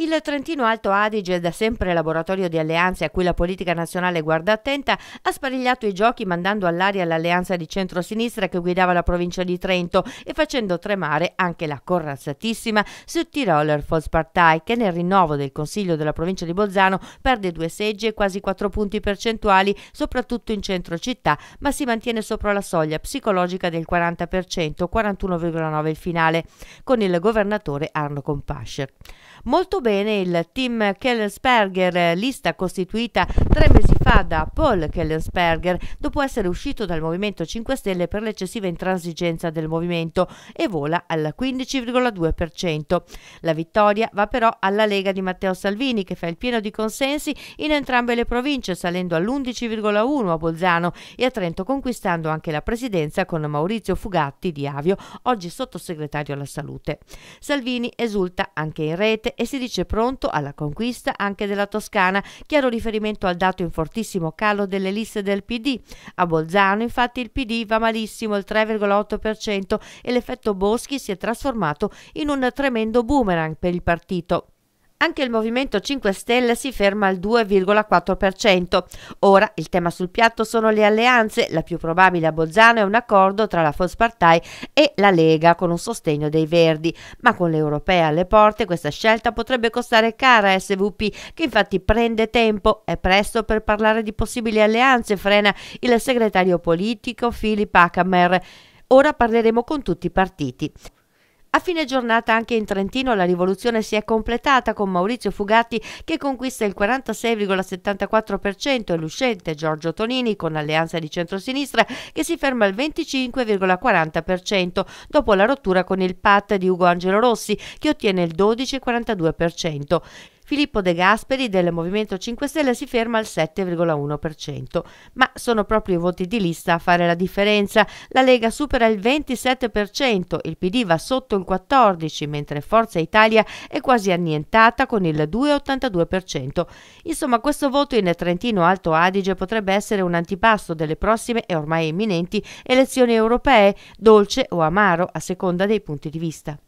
Il Trentino Alto Adige, da sempre laboratorio di alleanze a cui la politica nazionale guarda attenta, ha sparigliato i giochi mandando all'aria l'alleanza di centrosinistra che guidava la provincia di Trento e facendo tremare anche la corazzatissima Südtiroler Volkspartei che nel rinnovo del Consiglio della provincia di Bolzano perde due seggi e quasi quattro punti percentuali, soprattutto in centro città, ma si mantiene sopra la soglia psicologica del 40%, 41,9 il finale, con il governatore Arno Compascher. Molto bene bene il team Kellensperger, lista costituita tre mesi fa da Paul Kellensperger, dopo essere uscito dal Movimento 5 Stelle per l'eccessiva intransigenza del movimento e vola al 15,2%. La vittoria va però alla Lega di Matteo Salvini che fa il pieno di consensi in entrambe le province, salendo all'11,1 a Bolzano e a Trento conquistando anche la presidenza con Maurizio Fugatti di Avio, oggi sottosegretario alla salute. Salvini esulta anche in rete e si dice dice pronto alla conquista anche della Toscana, chiaro riferimento al dato in fortissimo calo delle liste del PD. A Bolzano infatti il PD va malissimo, il 3,8% e l'effetto Boschi si è trasformato in un tremendo boomerang per il partito. Anche il Movimento 5 Stelle si ferma al 2,4%. Ora il tema sul piatto sono le alleanze. La più probabile a Bolzano è un accordo tra la Volkspartei e la Lega con un sostegno dei Verdi. Ma con l'Europea alle porte questa scelta potrebbe costare cara a SVP, che infatti prende tempo. È presto per parlare di possibili alleanze, frena il segretario politico Philip Ackermer. Ora parleremo con tutti i partiti. A fine giornata anche in Trentino la rivoluzione si è completata con Maurizio Fugatti che conquista il 46,74% e l'uscente Giorgio Tonini con alleanza di centrosinistra che si ferma al 25,40% dopo la rottura con il PAT di Ugo Angelo Rossi che ottiene il 12,42%. Filippo De Gasperi del Movimento 5 Stelle si ferma al 7,1%, ma sono proprio i voti di lista a fare la differenza. La Lega supera il 27%, il PD va sotto il 14%, mentre Forza Italia è quasi annientata con il 2,82%. Insomma, questo voto in Trentino Alto Adige potrebbe essere un antipasto delle prossime e ormai imminenti elezioni europee, dolce o amaro a seconda dei punti di vista.